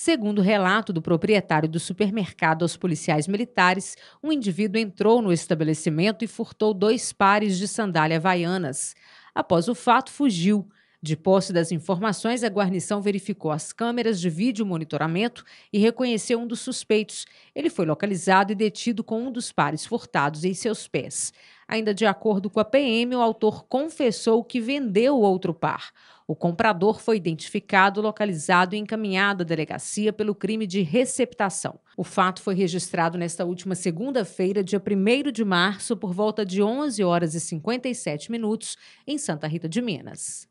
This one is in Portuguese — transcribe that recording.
Segundo relato do proprietário do supermercado aos policiais militares, um indivíduo entrou no estabelecimento e furtou dois pares de sandália havaianas. Após o fato, fugiu. De posse das informações, a guarnição verificou as câmeras de vídeo monitoramento e reconheceu um dos suspeitos. Ele foi localizado e detido com um dos pares furtados em seus pés. Ainda de acordo com a PM, o autor confessou que vendeu o outro par. O comprador foi identificado, localizado e encaminhado à delegacia pelo crime de receptação. O fato foi registrado nesta última segunda-feira, dia 1 de março, por volta de 11 horas e 57 minutos, em Santa Rita de Minas.